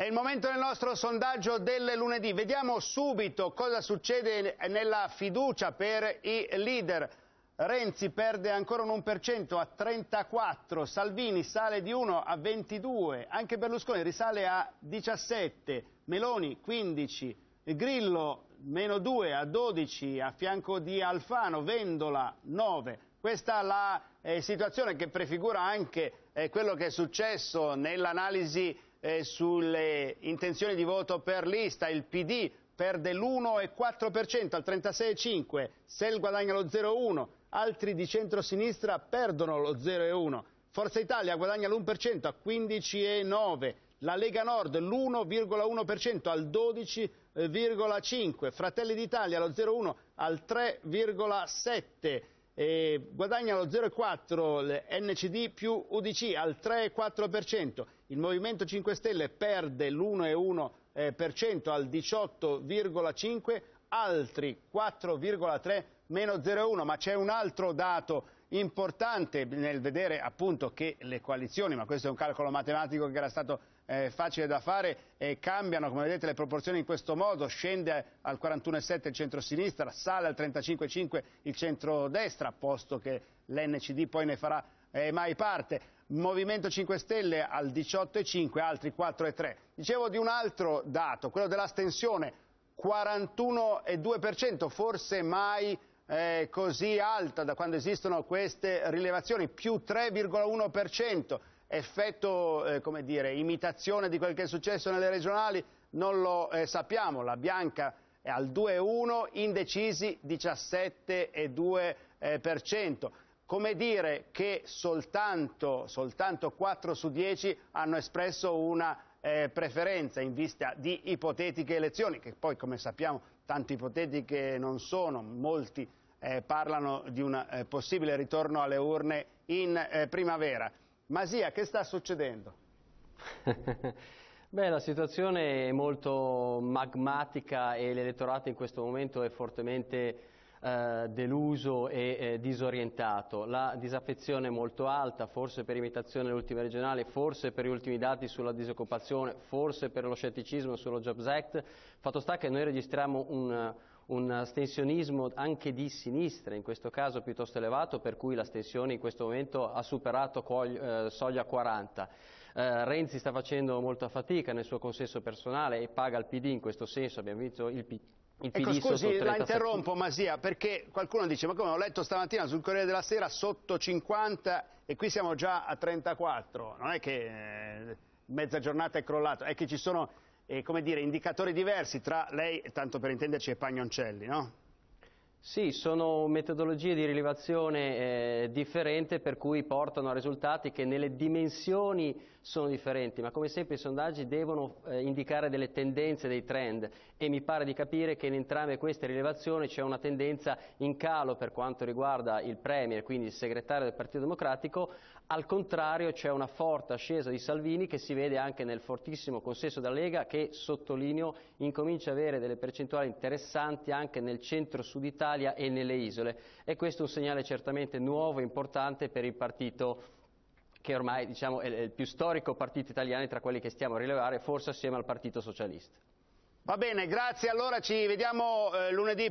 È il momento del nostro sondaggio del lunedì. Vediamo subito cosa succede nella fiducia per i leader. Renzi perde ancora un 1% a 34, Salvini sale di 1 a 22, anche Berlusconi risale a 17, Meloni 15, Grillo meno 2 a 12, a fianco di Alfano, Vendola 9. Questa è la eh, situazione che prefigura anche eh, quello che è successo nell'analisi eh, sulle intenzioni di voto per lista, il PD perde l'1,4% al 36,5%, SEL guadagna lo 0,1%, altri di centrosinistra perdono lo 0,1%, Forza Italia guadagna l'1% a 15,9%, la Lega Nord l'1,1% al 12,5%, Fratelli d'Italia lo 0,1% al 3,7%, eh, guadagna lo 0,4 NCD più UDC al 3,4%, il Movimento 5 Stelle perde l'1,1% eh, al 18,5%, altri 4,3% meno 0,1%, ma c'è un altro dato importante nel vedere appunto che le coalizioni, ma questo è un calcolo matematico che era stato eh, facile da fare, eh, cambiano come vedete le proporzioni in questo modo, scende al 41,7 il centro-sinistra, sale al 35,5 il centro-destra, posto che l'NCD poi ne farà eh, mai parte. Movimento 5 Stelle al 18,5, altri 4,3. Dicevo di un altro dato, quello dell'astensione, 41,2%, forse mai eh, così alta da quando esistono queste rilevazioni, più 3,1%, effetto, eh, come dire, imitazione di quel che è successo nelle regionali, non lo eh, sappiamo, la Bianca è al 2,1, indecisi 17,2%. Eh, come dire che soltanto, soltanto 4 su 10 hanno espresso una eh, preferenza in vista di ipotetiche elezioni, che poi come sappiamo tanto ipotetiche non sono, molti eh, parlano di un eh, possibile ritorno alle urne in eh, primavera. Masia, che sta succedendo? Beh, la situazione è molto magmatica e l'elettorato in questo momento è fortemente eh, deluso e eh, disorientato. La disaffezione è molto alta, forse per imitazione dell'ultima regionale, forse per gli ultimi dati sulla disoccupazione, forse per lo scetticismo sullo Jobs Act. Fatto sta che noi registriamo un un astensionismo anche di sinistra, in questo caso piuttosto elevato, per cui l'astensione in questo momento ha superato eh, soglia 40. Eh, Renzi sta facendo molta fatica nel suo consenso personale e paga il PD in questo senso, abbiamo visto il PD. Il ecco, scusi, la interrompo Masia, perché qualcuno dice, ma come ho letto stamattina sul Corriere della Sera sotto 50 e qui siamo già a 34, non è che eh, mezza giornata è crollata, è che ci sono eh, come dire, indicatori diversi tra lei, tanto per intenderci, e Pagnoncelli, no? Sì, sono metodologie di rilevazione eh, differente per cui portano a risultati che nelle dimensioni sono differenti, ma come sempre i sondaggi devono eh, indicare delle tendenze, dei trend e mi pare di capire che in entrambe queste rilevazioni c'è una tendenza in calo per quanto riguarda il Premier, quindi il segretario del Partito Democratico, al contrario c'è una forte ascesa di Salvini che si vede anche nel fortissimo consenso della Lega che, sottolineo, incomincia a avere delle percentuali interessanti anche nel centro-sud Italia Italia e nelle isole e questo è un segnale certamente nuovo e importante per il partito che ormai diciamo, è il più storico partito italiano tra quelli che stiamo a rilevare, forse assieme al Partito Socialista. Va bene, grazie, allora ci vediamo eh, lunedì.